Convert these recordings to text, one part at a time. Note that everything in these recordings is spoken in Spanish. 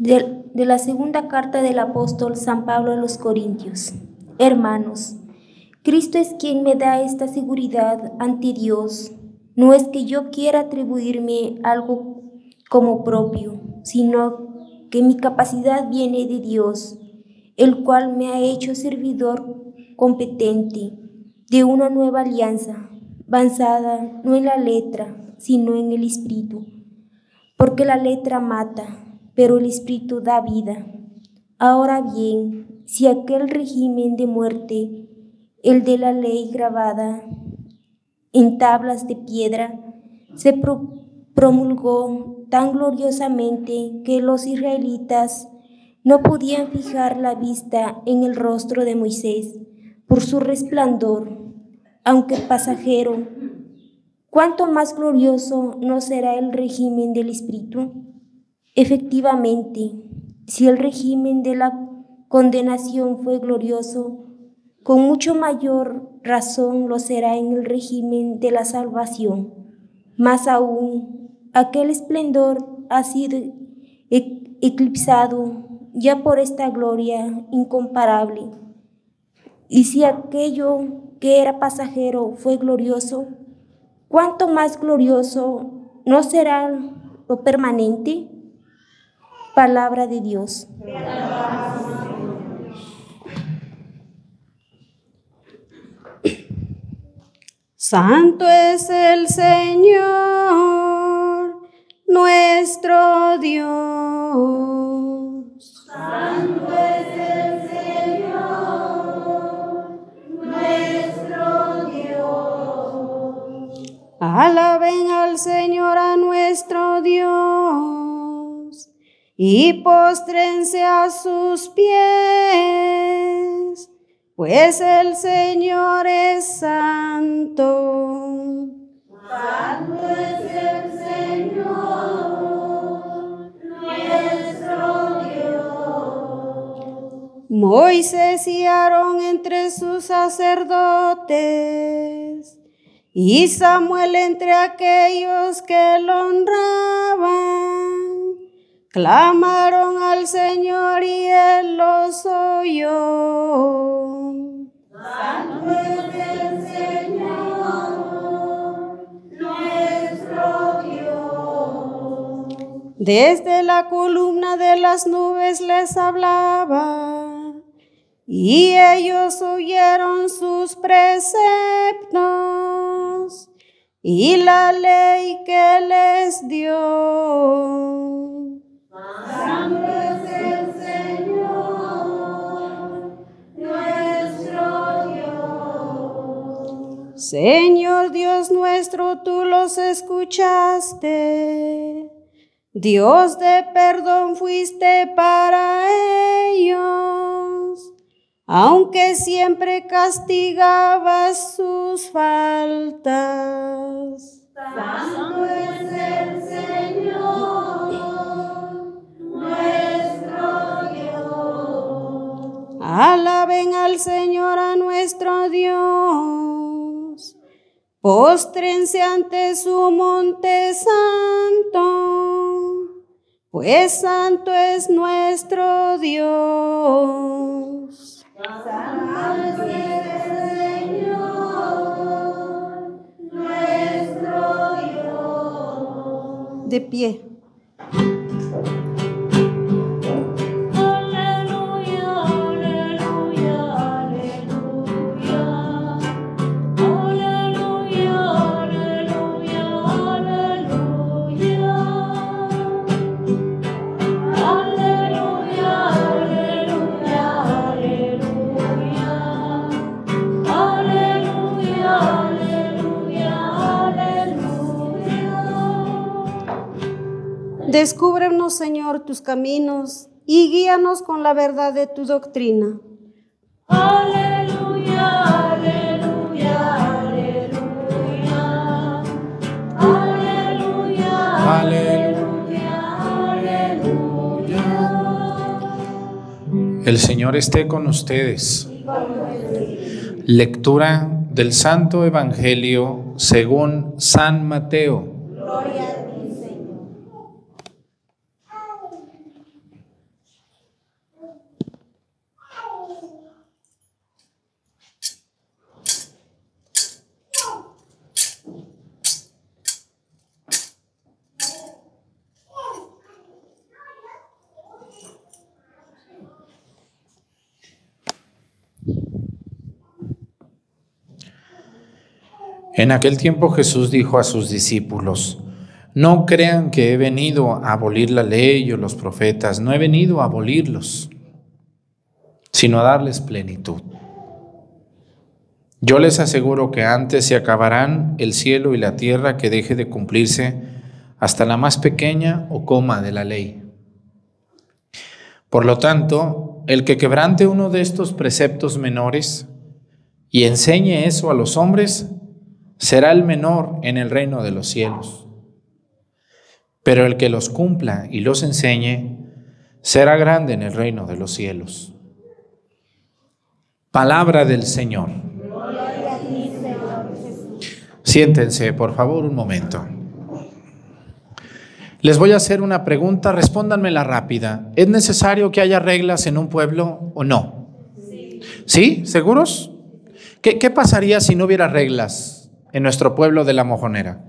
De, la segunda carta del apóstol San Pablo a los Corintios. Hermanos, Cristo es quien me da esta seguridad ante Dios. No es que yo quiera atribuirme algo como propio, sino que mi capacidad viene de Dios, el cual me ha hecho servidor competente de una nueva alianza, avanzada no en la letra, sino en el espíritu, porque la letra mata pero el Espíritu da vida. Ahora bien, si aquel régimen de muerte, el de la ley grabada en tablas de piedra, se promulgó tan gloriosamente que los israelitas no podían fijar la vista en el rostro de Moisés por su resplandor, aunque pasajero. ¿Cuánto más glorioso no será el régimen del Espíritu? Efectivamente, si el régimen de la condenación fue glorioso, con mucho mayor razón lo será en el régimen de la salvación. Más aún, aquel esplendor ha sido e-, eclipsado ya por esta gloria incomparable. Y si aquello que era pasajero fue glorioso, ¿cuánto más glorioso no será lo permanente? Palabra de Dios. Santo es el Señor, nuestro Dios. Santo es el Señor, nuestro Dios. Alaben al Señor a nuestro y postrense a sus pies, pues el Señor es santo. Santo es el Señor, nuestro Dios. Moisés y Aarón entre sus sacerdotes, y Samuel entre aquellos que lo honraban Clamaron al Señor y Él los oyó. Santo es el Señor, nuestro Dios. Desde la columna de las nubes les hablaba, y ellos oyeron sus preceptos y la ley que les dio es el Señor nuestro Dios Señor Dios nuestro, tú los escuchaste. Dios de perdón fuiste para ellos, aunque siempre castigabas sus faltas. Santo es el nuestro Dios. Alaben al Señor a nuestro Dios. Póstrense ante su monte santo, pues santo es nuestro Dios. nuestro Dios. De pie. Descúbrenos, Señor, tus caminos y guíanos con la verdad de tu doctrina. Aleluya, aleluya, aleluya. Aleluya, aleluya, aleluya. El Señor esté con ustedes. Lectura del Santo Evangelio según San Mateo. Gloria En aquel tiempo Jesús dijo a sus discípulos, no crean que he venido a abolir la ley o los profetas, no he venido a abolirlos, sino a darles plenitud. Yo les aseguro que antes se acabarán el cielo y la tierra que deje de cumplirse hasta la más pequeña o coma de la ley. Por lo tanto, el que quebrante uno de estos preceptos menores y enseñe eso a los hombres, será el menor en el reino de los cielos. Pero el que los cumpla y los enseñe, será grande en el reino de los cielos. Palabra del Señor. Siéntense, por favor, un momento. Les voy a hacer una pregunta, respóndanmela rápida. ¿Es necesario que haya reglas en un pueblo o no? ¿Sí? ¿Seguros? ¿Qué, qué pasaría si no hubiera reglas? en nuestro pueblo de La Mojonera.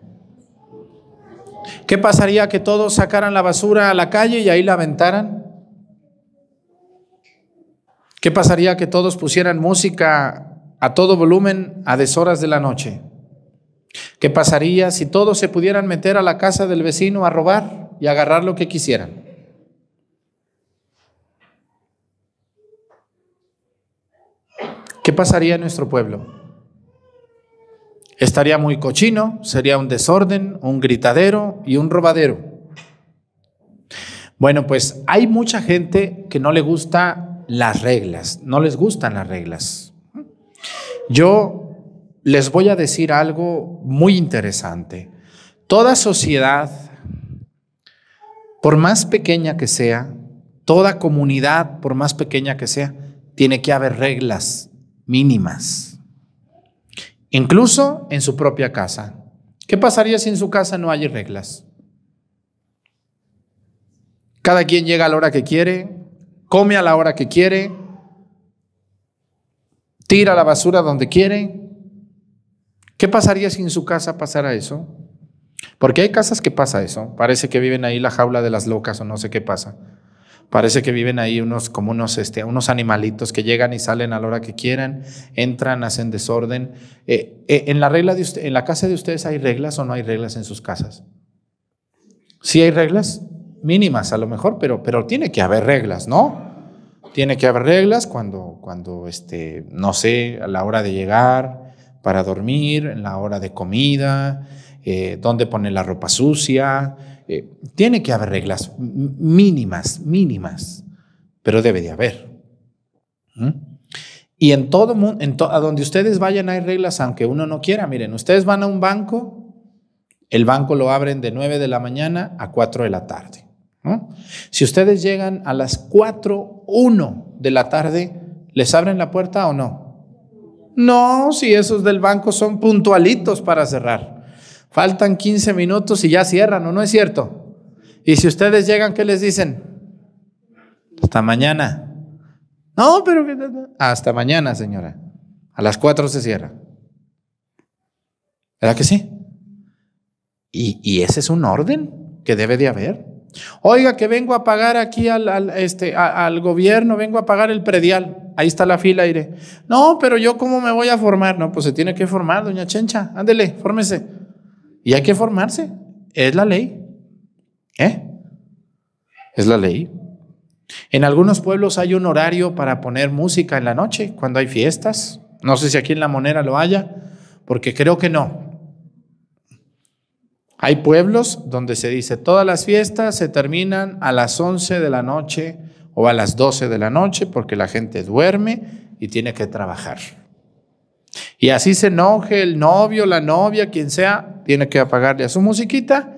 ¿Qué pasaría que todos sacaran la basura a la calle y ahí la aventaran? ¿Qué pasaría que todos pusieran música a todo volumen a deshoras de la noche? ¿Qué pasaría si todos se pudieran meter a la casa del vecino a robar y agarrar lo que quisieran? ¿Qué pasaría en nuestro pueblo? Estaría muy cochino, sería un desorden, un gritadero y un robadero. Bueno, pues hay mucha gente que no le gusta las reglas, no les gustan las reglas. Yo les voy a decir algo muy interesante. Toda sociedad, por más pequeña que sea, toda comunidad, por más pequeña que sea, tiene que haber reglas mínimas incluso en su propia casa. ¿Qué pasaría si en su casa no hay reglas? Cada quien llega a la hora que quiere, come a la hora que quiere, tira la basura donde quiere. ¿Qué pasaría si en su casa pasara eso? Porque hay casas que pasa eso. Parece que viven ahí la jaula de las locas o no sé qué pasa. Parece que viven ahí unos como unos, este, unos animalitos que llegan y salen a la hora que quieran, entran, hacen desorden. Eh, eh, en, la regla ¿En la casa de ustedes hay reglas o no hay reglas en sus casas? Sí hay reglas, mínimas a lo mejor, pero, pero tiene que haber reglas, ¿no? Tiene que haber reglas cuando, cuando este, no sé, a la hora de llegar, para dormir, en la hora de comida, eh, dónde poner la ropa sucia, eh, tiene que haber reglas mínimas, mínimas, pero debe de haber. ¿Mm? Y en todo mundo, en a donde ustedes vayan hay reglas, aunque uno no quiera. Miren, ustedes van a un banco, el banco lo abren de 9 de la mañana a 4 de la tarde. Si ustedes llegan a las 4, 1 de la tarde, ¿les abren la puerta o no? No, si esos del banco son puntualitos para cerrar. Faltan 15 minutos y ya cierran, ¿o no es cierto? Y si ustedes llegan, ¿qué les dicen? Hasta mañana. No, pero hasta mañana, señora. A las 4 se cierra. era que sí? Y, ese es un orden que debe de haber. Oiga, que vengo a pagar aquí al, este, al gobierno, vengo a pagar el predial. Ahí está la fila, iré. No, pero yo cómo me voy a formar. No, pues se tiene que formar, doña Chencha. Ándele, fórmese. Y hay que formarse. Es la ley. ¿Eh? Es la ley. En algunos pueblos hay un horario para poner música en la noche, cuando hay fiestas. No sé si aquí en La Monera lo haya, porque creo que no. Hay pueblos donde se dice, todas las fiestas se terminan a las 11 de la noche o a las 12 de la noche, porque la gente duerme y tiene que trabajar. Y así se enoje el novio, la novia, quien sea, tiene que apagarle a su musiquita,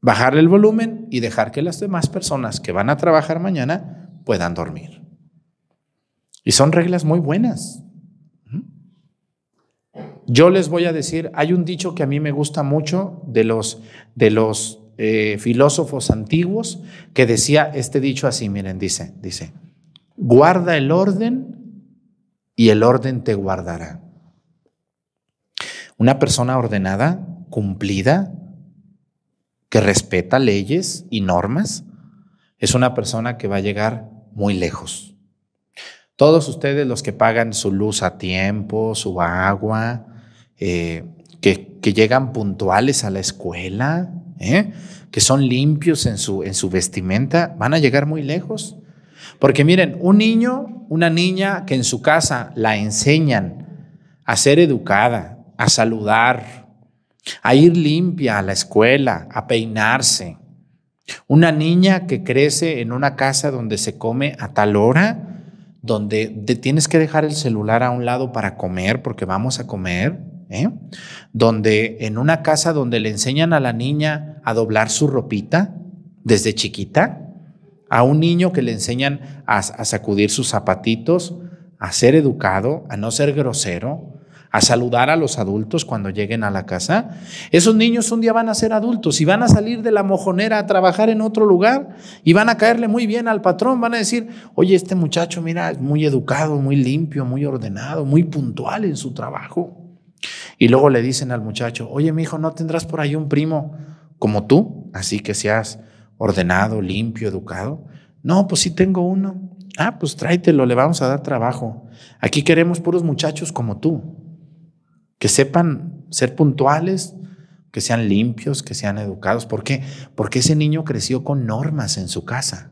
bajarle el volumen y dejar que las demás personas que van a trabajar mañana puedan dormir. Y son reglas muy buenas. Yo les voy a decir, hay un dicho que a mí me gusta mucho de los, de los eh, filósofos antiguos que decía este dicho así, miren, dice, dice, guarda el orden y el orden te guardará. Una persona ordenada, cumplida, que respeta leyes y normas, es una persona que va a llegar muy lejos. Todos ustedes los que pagan su luz a tiempo, su agua, eh, que, llegan puntuales a la escuela, ¿eh? que son limpios en su, en su vestimenta, van a llegar muy lejos. Porque miren, un niño, una niña que en su casa la enseñan a ser educada, a saludar, a ir limpia a la escuela, a peinarse. Una niña que crece en una casa donde se come a tal hora, donde tienes que dejar el celular a un lado para comer porque vamos a comer, ¿eh? donde en una casa donde le enseñan a la niña a doblar su ropita desde chiquita, a un niño que le enseñan a, sacudir sus zapatitos, a ser educado, a no ser grosero, a saludar a los adultos cuando lleguen a la casa. Esos niños un día van a ser adultos y van a salir de la mojonera a trabajar en otro lugar y van a caerle muy bien al patrón. Van a decir, oye, este muchacho, mira, es muy educado, muy limpio, muy ordenado, muy puntual en su trabajo. Y luego le dicen al muchacho, oye, mi hijo, ¿no tendrás por ahí un primo como tú? Así que seas ordenado, limpio, educado? No, pues sí tengo uno. Ah, pues tráetelo, le vamos a dar trabajo. Aquí queremos puros muchachos como tú, que sepan ser puntuales, que sean limpios, que sean educados. ¿Por qué? Porque ese niño creció con normas en su casa,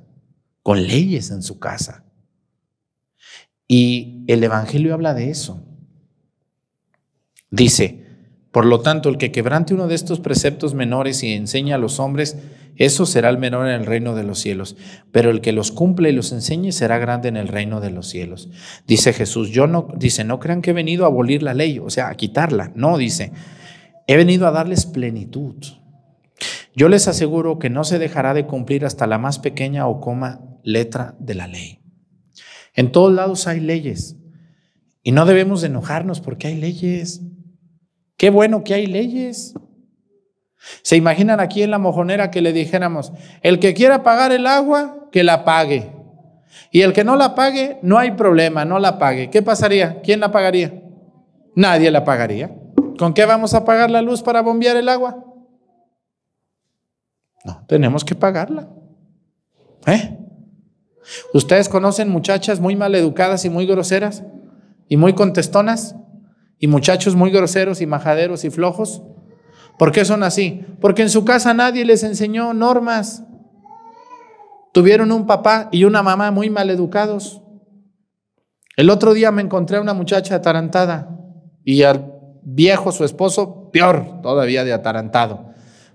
con leyes en su casa. Y el Evangelio habla de eso. Dice, por lo tanto, el que quebrante uno de estos preceptos menores y enseña a los hombres, eso será el menor en el reino de los cielos, pero el que los cumple y los enseñe será grande en el reino de los cielos. Dice Jesús, yo no, dice, no crean que he venido a abolir la ley, o sea, a quitarla. No, dice, he venido a darles plenitud. Yo les aseguro que no se dejará de cumplir hasta la más pequeña o coma letra de la ley. En todos lados hay leyes y no debemos enojarnos porque hay leyes. Qué bueno que hay leyes. ¿Se imaginan aquí en la mojonera que le dijéramos, el que quiera pagar el agua, que la pague? Y el que no la pague, no hay problema, no la pague. ¿Qué pasaría? ¿Quién la pagaría? Nadie la pagaría. ¿Con qué vamos a pagar la luz para bombear el agua? No, tenemos que pagarla. ¿Eh? ¿Ustedes conocen muchachas muy maleducadas y muy groseras? ¿Y muy contestonas? ¿Y muchachos muy groseros y majaderos y flojos? ¿Por qué son así? Porque en su casa nadie les enseñó normas. Tuvieron un papá y una mamá muy mal educados. El otro día me encontré a una muchacha atarantada y al viejo, su esposo, peor todavía de atarantado.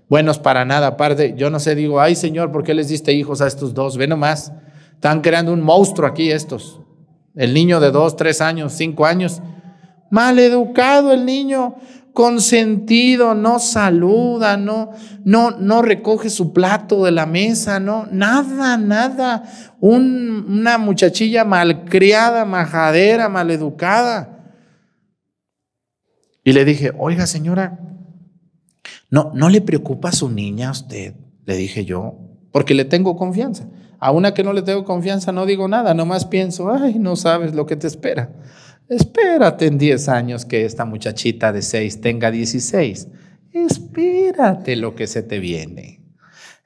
Buenos para nada, aparte, yo no sé, digo, ay Señor, ¿por qué les diste hijos a estos dos? Ve nomás, están creando un monstruo aquí estos. El niño de dos, tres años, cinco años, mal educado el niño consentido, no saluda, no, no, no recoge su plato de la mesa, no, nada, nada. una muchachilla malcriada, majadera, maleducada. Y le dije, oiga señora, no, no le preocupa a su niña a usted, le dije yo, porque le tengo confianza. A una que no le tengo confianza no digo nada, nomás pienso, ay, no sabes lo que te espera. Espérate en 10 años que esta muchachita de 6 tenga 16. Espérate lo que se te viene.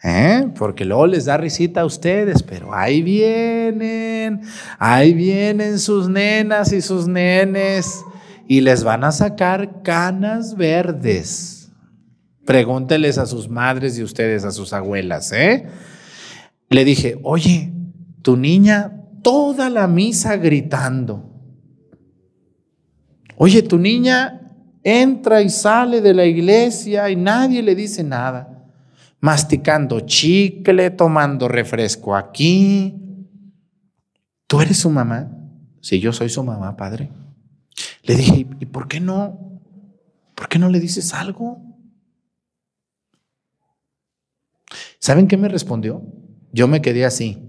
¿eh? Porque luego les da risita a ustedes, pero ahí vienen, ahí vienen sus nenas y sus nenes y les van a sacar canas verdes. Pregúnteles a sus madres y ustedes a sus abuelas, ¿eh? Le dije, oye, tu niña toda la misa gritando. Oye, tu niña entra y sale de la iglesia y nadie le dice nada. Masticando chicle, tomando refresco aquí. ¿Tú eres su mamá? Si yo soy su mamá, padre. Le dije, ¿y por qué no? ¿Por qué no le dices algo? ¿Saben qué me respondió? Yo me quedé así.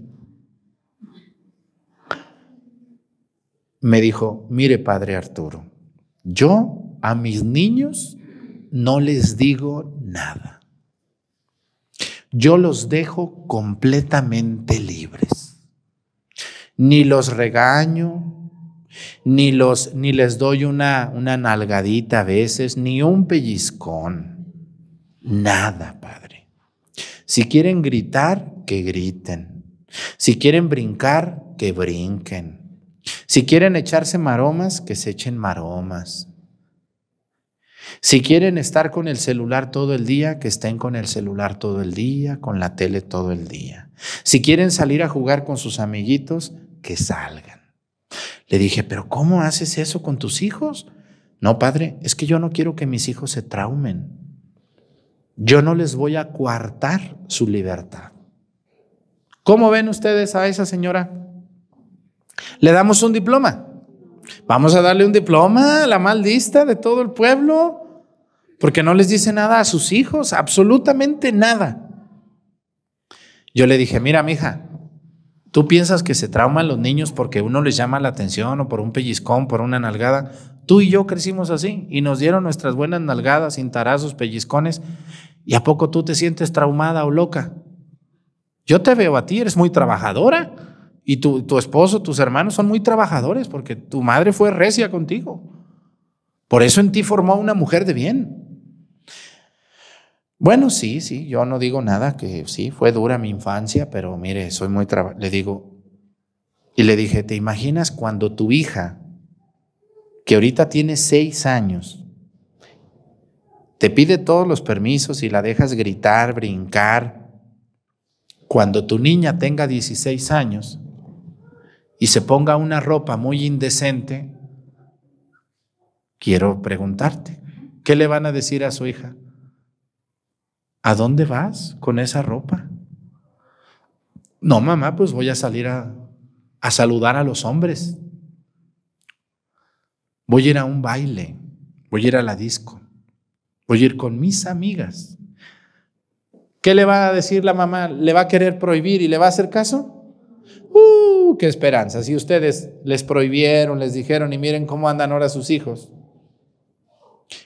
Me dijo, mire, padre Arturo, yo a mis niños no les digo nada. Yo los dejo completamente libres. Ni los regaño, ni, los, ni les doy una, una nalgadita a veces, ni un pellizcón. Nada, Padre. Si quieren gritar, que griten. Si quieren brincar, que brinquen. Si quieren echarse maromas, que se echen maromas. Si quieren estar con el celular todo el día, que estén con el celular todo el día, con la tele todo el día. Si quieren salir a jugar con sus amiguitos, que salgan. Le dije, pero ¿cómo haces eso con tus hijos? No, padre, es que yo no quiero que mis hijos se traumen. Yo no les voy a coartar su libertad. ¿Cómo ven ustedes a esa señora? Le damos un diploma. Vamos a darle un diploma a la maldista de todo el pueblo, porque no les dice nada a sus hijos, absolutamente nada. Yo le dije, mira, mija, tú piensas que se trauman los niños porque uno les llama la atención o por un pellizcón, por una nalgada. Tú y yo crecimos así y nos dieron nuestras buenas nalgadas, tarazos, pellizcones. ¿Y a poco tú te sientes traumada o loca? Yo te veo a ti, eres muy trabajadora. Y tu, esposo, tus hermanos son muy trabajadores porque tu madre fue recia contigo. Por eso en ti formó una mujer de bien. Bueno, sí, sí, yo no digo nada, que sí, fue dura mi infancia, pero mire, soy muy trabajador. Le digo, y le dije, ¿te imaginas cuando tu hija, que ahorita tiene seis años, te pide todos los permisos y la dejas gritar, brincar, cuando tu niña tenga 16 años y se ponga una ropa muy indecente, quiero preguntarte, ¿qué le van a decir a su hija? ¿A dónde vas con esa ropa? No, mamá, pues voy a salir a, saludar a los hombres. Voy a ir a un baile, voy a ir a la disco, voy a ir con mis amigas. ¿Qué le va a decir la mamá? ¿Le va a querer prohibir y le va a hacer caso? ¡Uh! Uh, qué esperanza. Si ustedes les prohibieron, les dijeron, y miren cómo andan ahora sus hijos.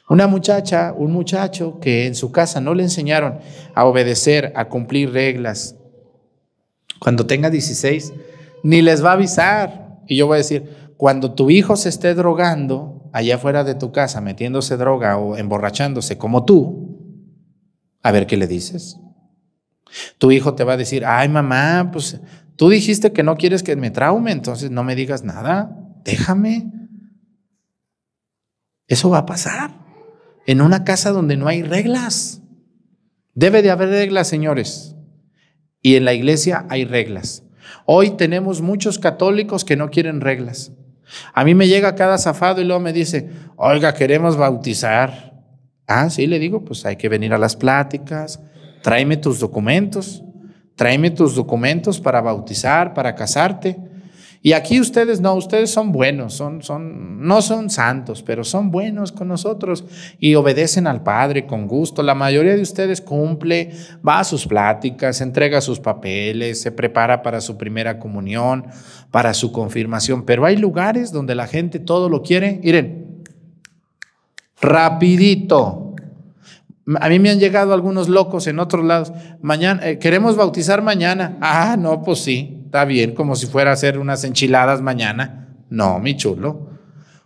Una muchacha, un muchacho que en su casa no le enseñaron a obedecer, a cumplir reglas. Cuando tenga 16, ni les va a avisar. Y yo voy a decir, cuando tu hijo se esté drogando allá afuera de tu casa, metiéndose droga o emborrachándose como tú, a ver qué le dices. Tu hijo te va a decir, ay mamá, pues Tú dijiste que no quieres que me traume, entonces no me digas nada, déjame. Eso va a pasar en una casa donde no hay reglas. Debe de haber reglas, señores. Y en la iglesia hay reglas. Hoy tenemos muchos católicos que no quieren reglas. A mí me llega cada zafado y luego me dice, oiga, queremos bautizar. Ah, sí, le digo, pues hay que venir a las pláticas, tráeme tus documentos tráeme tus documentos para bautizar, para casarte. Y aquí ustedes no, ustedes son buenos, son, son, no son santos, pero son buenos con nosotros y obedecen al Padre con gusto. La mayoría de ustedes cumple, va a sus pláticas, entrega sus papeles, se prepara para su primera comunión, para su confirmación. Pero hay lugares donde la gente todo lo quiere, miren, rapidito, a mí me han llegado algunos locos en otros lados. Mañana, eh, queremos bautizar mañana. Ah, no, pues sí, está bien, como si fuera a hacer unas enchiladas mañana. No, mi chulo.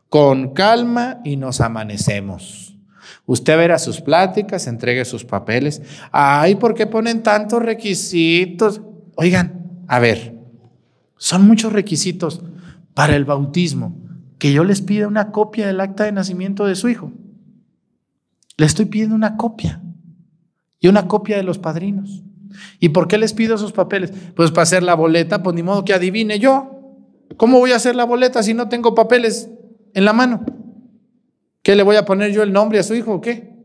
Con calma y nos amanecemos. Usted verá sus pláticas, entregue sus papeles. Ay, ¿por qué ponen tantos requisitos? Oigan, a ver, son muchos requisitos para el bautismo que yo les pida una copia del acta de nacimiento de su hijo. Le estoy pidiendo una copia y una copia de los padrinos. ¿Y por qué les pido esos papeles? Pues para hacer la boleta, pues ni modo que adivine yo. ¿Cómo voy a hacer la boleta si no tengo papeles en la mano? ¿Qué le voy a poner yo el nombre a su hijo o qué?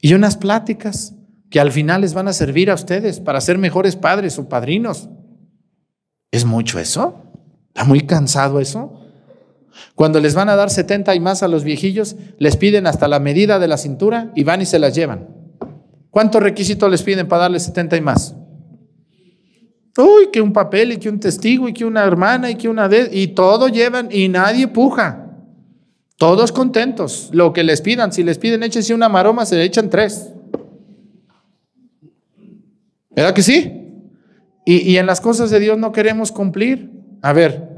Y unas pláticas que al final les van a servir a ustedes para ser mejores padres o padrinos. ¿Es mucho eso? ¿Está muy cansado eso? Cuando les van a dar 70 y más a los viejillos, les piden hasta la medida de la cintura y van y se las llevan. ¿Cuántos requisitos les piden para darles 70 y más? Uy, que un papel y que un testigo y que una hermana y que una de... Y todo llevan y nadie puja. Todos contentos. Lo que les pidan, si les piden échense una maroma, se le echan tres. ¿Verdad que sí? y en las cosas de Dios no queremos cumplir. A ver,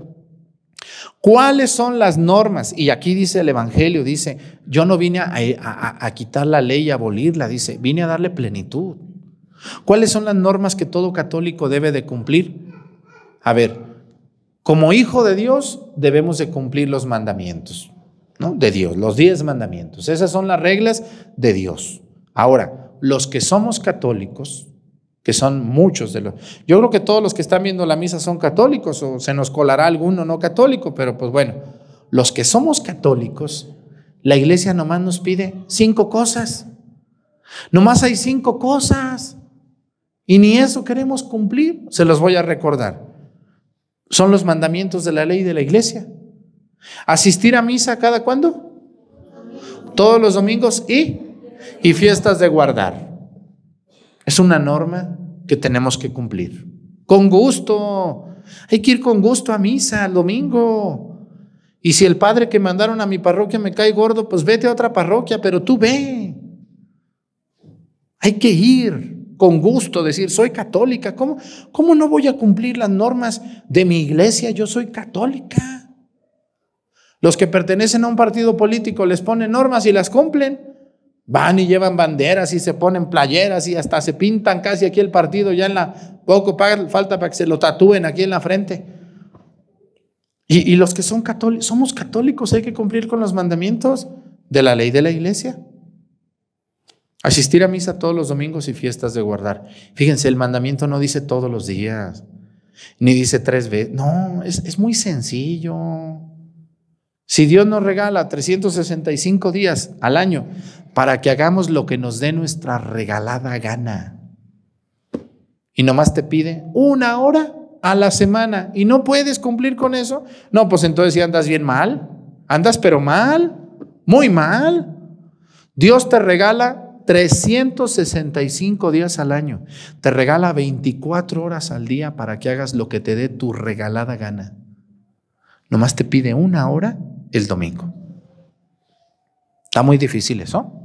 ¿Cuáles son las normas? Y aquí dice el Evangelio, dice, yo no vine a, quitar la ley y abolirla, dice, vine a darle plenitud. ¿Cuáles son las normas que todo católico debe de cumplir? A ver, como hijo de Dios debemos de cumplir los mandamientos, ¿no? De Dios, los diez mandamientos. Esas son las reglas de Dios. Ahora, los que somos católicos, que son muchos de los... Yo creo que todos los que están viendo la misa son católicos o se nos colará alguno no católico, pero pues bueno, los que somos católicos, la iglesia nomás nos pide cinco cosas. Nomás hay cinco cosas y ni eso queremos cumplir. Se los voy a recordar. Son los mandamientos de la ley de la iglesia. Asistir a misa cada cuándo? Todos los domingos y, y fiestas de guardar. Es una norma que tenemos que cumplir. Con gusto. Hay que ir con gusto a misa el domingo. Y si el padre que mandaron a mi parroquia me cae gordo, pues vete a otra parroquia, pero tú ve. Hay que ir con gusto, decir, soy católica. ¿Cómo, cómo no voy a cumplir las normas de mi iglesia? Yo soy católica. Los que pertenecen a un partido político les ponen normas y las cumplen. Van y llevan banderas y se ponen playeras y hasta se pintan casi aquí el partido, ya en la poco falta para que se lo tatúen aquí en la frente. Y, los que son católicos, somos católicos, hay que cumplir con los mandamientos de la ley de la iglesia. Asistir a misa todos los domingos y fiestas de guardar. Fíjense, el mandamiento no dice todos los días, ni dice tres veces. No, es, es muy sencillo. Si Dios nos regala 365 días al año, para que hagamos lo que nos dé nuestra regalada gana. Y nomás te pide una hora a la semana y no puedes cumplir con eso. No, pues entonces si andas bien mal, andas pero mal, muy mal. Dios te regala 365 días al año, te regala 24 horas al día para que hagas lo que te dé tu regalada gana. Nomás te pide una hora el domingo. Está muy difícil eso.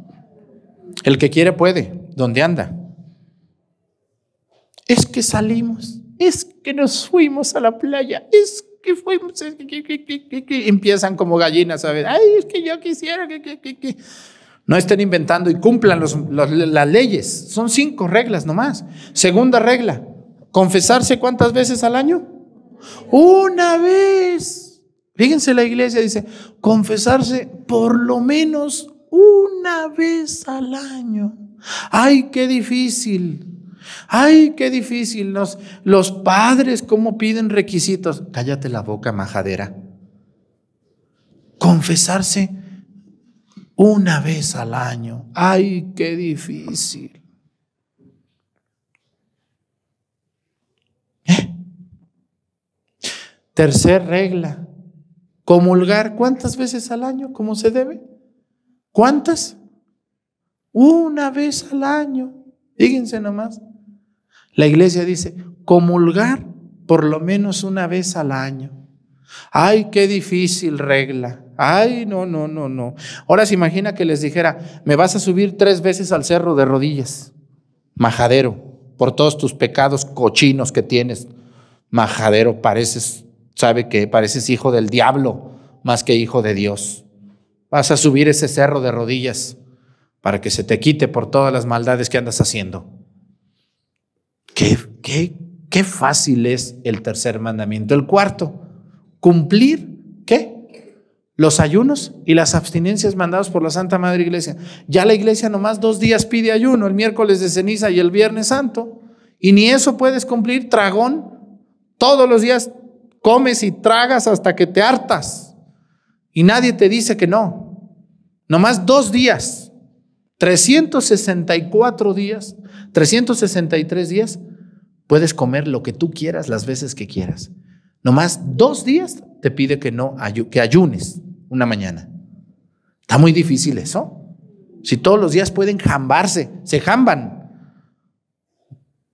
El que quiere puede, donde anda. Es que salimos, es que nos fuimos a la playa, es que fuimos, es que, empiezan como gallinas, ver, Ay, es que yo quisiera que... No estén inventando y cumplan las leyes. Son cinco reglas nomás. Segunda regla, confesarse cuántas veces al año? Una vez. Fíjense, la iglesia dice, confesarse por lo menos una vez al año. ¡Ay, qué difícil! ¡Ay, qué difícil! Los, padres, ¿cómo piden requisitos? Cállate la boca, majadera. Confesarse una vez al año. ¡Ay, qué difícil! ¿Eh? Tercera regla, comulgar cuántas veces al año, como se debe. ¿Cuántas? Una vez al año. Fíjense nomás. La iglesia dice, comulgar por lo menos una vez al año. Ay, qué difícil regla. Ay, no, no, no, no. Ahora se imagina que les dijera, me vas a subir tres veces al cerro de rodillas. Majadero, por todos tus pecados cochinos que tienes. Majadero, pareces, sabe que pareces hijo del diablo más que hijo de Dios. Vas a subir ese cerro de rodillas para que se te quite por todas las maldades que andas haciendo. Qué, qué, qué fácil es el tercer mandamiento. El cuarto, cumplir qué? Los ayunos y las abstinencias mandados por la Santa Madre Iglesia. Ya la iglesia nomás dos días pide ayuno, el miércoles de ceniza y el viernes santo. Y ni eso puedes cumplir, tragón. Todos los días comes y tragas hasta que te hartas. Y nadie te dice que no. Nomás dos días, 364 días, 363 días, puedes comer lo que tú quieras las veces que quieras. Nomás dos días te pide que no que ayunes una mañana. Está muy difícil eso. Si todos los días pueden jambarse, se jamban.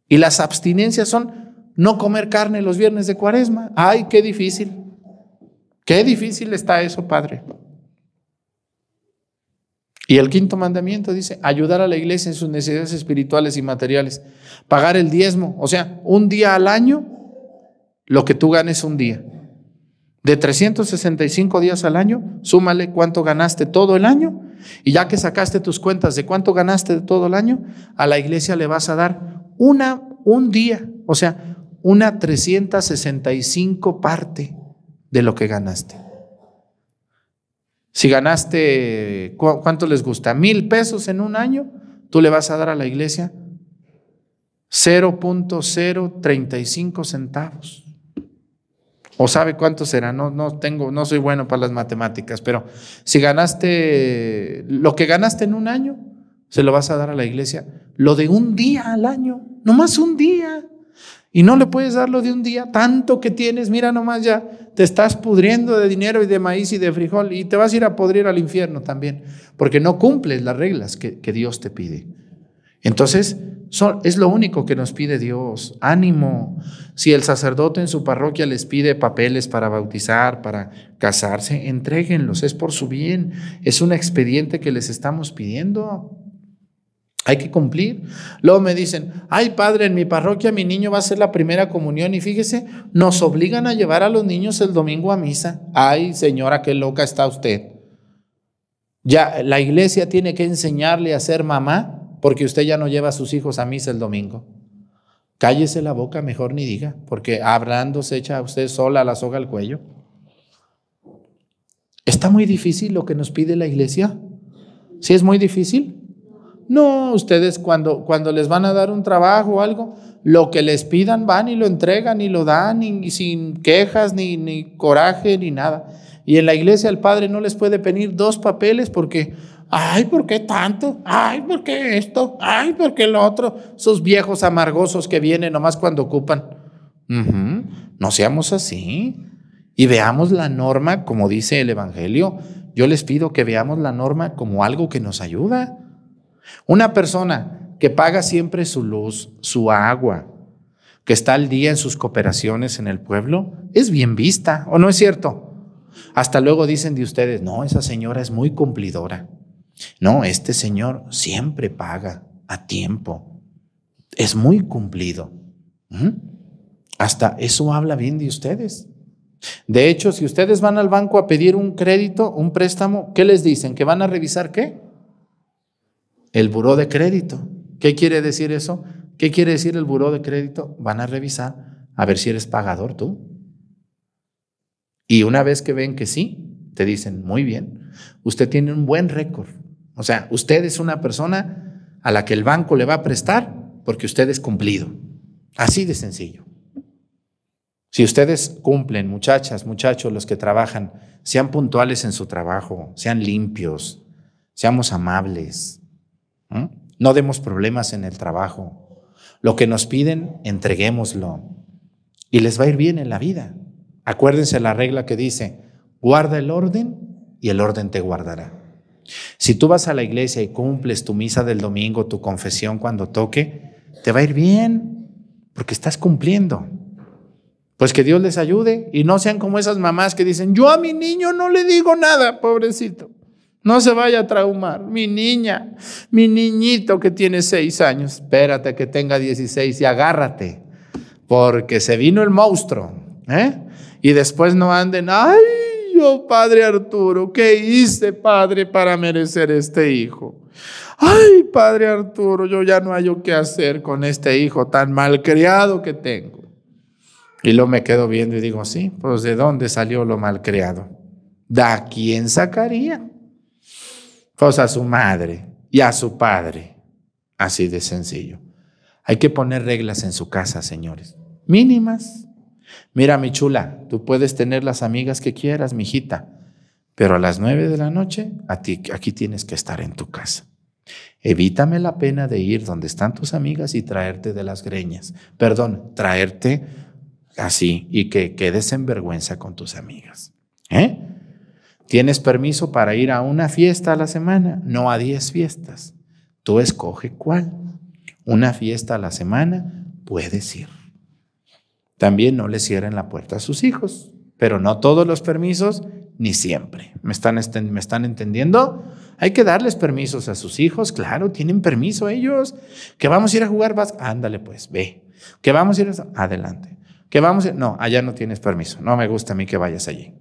Y las abstinencias son no comer carne los viernes de cuaresma. Ay, qué difícil. Qué difícil está eso, Padre. Y el quinto mandamiento dice, ayudar a la iglesia en sus necesidades espirituales y materiales, pagar el diezmo, o sea, un día al año, lo que tú ganes un día. De 365 días al año, súmale cuánto ganaste todo el año, y ya que sacaste tus cuentas de cuánto ganaste todo el año, a la iglesia le vas a dar una, un día, o sea, una 365 parte de lo que ganaste. Si ganaste, ¿cuánto les gusta? ¿Mil pesos en un año? ¿Tú le vas a dar a la iglesia? 0.035 centavos. O sabe cuánto será, no, no tengo, no soy bueno para las matemáticas, pero si ganaste lo que ganaste en un año, se lo vas a dar a la iglesia. Lo de un día al año, nomás un día. Y no le puedes dar lo de un día, tanto que tienes, mira nomás ya, te estás pudriendo de dinero y de maíz y de frijol y te vas a ir a podrir al infierno también, porque no cumples las reglas que, Dios te pide. Entonces, es lo único que nos pide Dios, ánimo. Si el sacerdote en su parroquia les pide papeles para bautizar, para casarse, entréguenlos, es por su bien, es un expediente que les estamos pidiendo. Hay que cumplir. Luego me dicen, ay padre, en mi parroquia mi niño va a hacer la primera comunión y fíjese, nos obligan a llevar a los niños el domingo a misa. Ay señora, qué loca está usted. Ya la iglesia tiene que enseñarle a ser mamá porque usted ya no lleva a sus hijos a misa el domingo. Cállese la boca, mejor ni diga, porque hablando se echa a usted sola la soga al cuello. Está muy difícil lo que nos pide la iglesia. Sí, es muy difícil. No, ustedes cuando, cuando les van a dar un trabajo o algo, lo que les pidan van y lo entregan y lo dan y, sin quejas ni, ni coraje ni nada. Y en la iglesia el padre no les puede pedir dos papeles porque, ay, ¿por qué tanto? Ay, ¿por qué esto? Ay, ¿por qué lo otro? Sus viejos amargosos que vienen nomás cuando ocupan. No seamos así. Y veamos la norma, como dice el Evangelio. Yo les pido que veamos la norma como algo que nos ayuda. Una persona que paga siempre su luz, su agua, que está al día en sus cooperaciones en el pueblo, es bien vista, ¿o no es cierto? Hasta luego dicen de ustedes, no, esa señora es muy cumplidora. No, este señor siempre paga a tiempo. Es muy cumplido. ¿Mm? Hasta eso habla bien de ustedes. De hecho, si ustedes van al banco a pedir un crédito, un préstamo, ¿qué les dicen? ¿Que van a revisar qué? el buró de crédito. ¿Qué quiere decir eso? ¿Qué quiere decir el buró de crédito? Van a revisar a ver si eres pagador tú. Y una vez que ven que sí, te dicen, muy bien, usted tiene un buen récord. O sea, usted es una persona a la que el banco le va a prestar porque usted es cumplido. Así de sencillo. Si ustedes cumplen, muchachas, muchachos, los que trabajan, sean puntuales en su trabajo, sean limpios, seamos amables, ¿Mm? No demos problemas en el trabajo. Lo que nos piden, entreguémoslo. Y les va a ir bien en la vida. Acuérdense la regla que dice, guarda el orden y el orden te guardará. Si tú vas a la iglesia y cumples tu misa del domingo, tu confesión cuando toque, te va a ir bien, porque estás cumpliendo. Pues que Dios les ayude y no sean como esas mamás que dicen, yo a mi niño no le digo nada, pobrecito. No se vaya a traumar. Mi niña, mi niñito que tiene seis años, espérate que tenga 16 y agárrate, porque se vino el monstruo. ¿eh? Y después no anden, ay, yo, padre Arturo, ¿qué hice, padre, para merecer este hijo? Ay, padre Arturo, yo ya no hallo qué hacer con este hijo tan malcriado que tengo. Y lo me quedo viendo y digo, sí, pues ¿de dónde salió lo malcriado? ¿Da quién sacaría? pues a su madre y a su padre. Así de sencillo. Hay que poner reglas en su casa, señores. Mínimas. Mira, mi chula, tú puedes tener las amigas que quieras, mijita, pero a las nueve de la noche aquí tienes que estar en tu casa. Evítame la pena de ir donde están tus amigas y traerte de las greñas. Perdón, traerte así y que quedes en vergüenza con tus amigas. ¿Eh? Tienes permiso para ir a una fiesta a la semana, no a 10 fiestas. Tú escoge cuál. Una fiesta a la semana puedes ir. También no le cierren la puerta a sus hijos, pero no todos los permisos ni siempre. ¿Me están, ¿Me están, entendiendo? Hay que darles permisos a sus hijos, claro, tienen permiso ellos. Que vamos a ir a jugar vas, ándale pues, ve. Que vamos a ir a... adelante. Que vamos a ir, no, allá no tienes permiso, no me gusta a mí que vayas allí.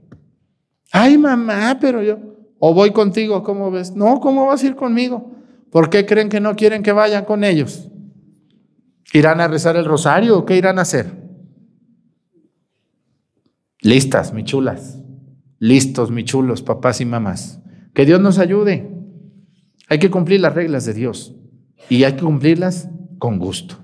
Ay, mamá, pero yo, o voy contigo, ¿cómo ves? No, ¿cómo vas a ir conmigo? ¿Por qué creen que no quieren que vayan con ellos? ¿Irán a rezar el rosario o qué irán a hacer? Listas, mi chulas. Listos, mi chulos, papás y mamás. Que Dios nos ayude. Hay que cumplir las reglas de Dios y hay que cumplirlas con gusto.